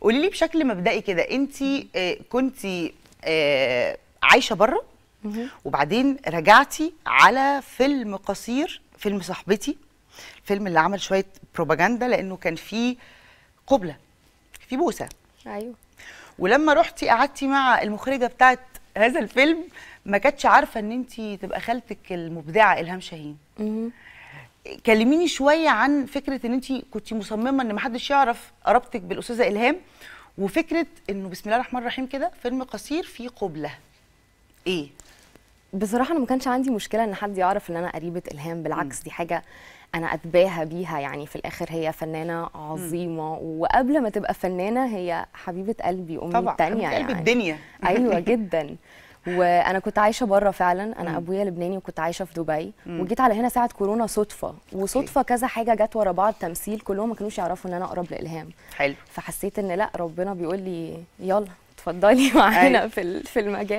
قولي لي بشكل مبدئي كده انت آه، كنت آه، عايشه بره وبعدين رجعتي على فيلم قصير فيلم صاحبتي الفيلم اللي عمل شويه بروباجندا لانه كان فيه قبله في بوسه ايوه ولما رحتي قعدتي مع المخرجه بتاعت هذا الفيلم ما كانتش عارفه ان انت تبقى خالتك المبدعه الهام شاهين كلميني شويه عن فكره ان انت كنت مصممه ان ما حدش يعرف قرابتك بالاستاذه الهام وفكره انه بسم الله الرحمن الرحيم كده فيلم قصير فيه قبله ايه بصراحه انا ما كانش عندي مشكله ان حد يعرف ان انا قريبه الهام بالعكس م. دي حاجه انا اتباهى بيها يعني في الاخر هي فنانه عظيمه م. وقبل ما تبقى فنانه هي حبيبه قلبي امي طبعا التانية قلب يعني. الدنيا ايوه جدا وانا كنت عايشه بره فعلا انا م. ابويا لبناني وكنت عايشه في دبي م. وجيت على هنا ساعه كورونا صدفه وصدفه كذا حاجه جت ورا بعض تمثيل كلهم ما كانوش يعرفوا ان انا اقرب لالهام حلو فحسيت ان لا ربنا بيقول لي يلا اتفضلي معانا أيوة. في في المجال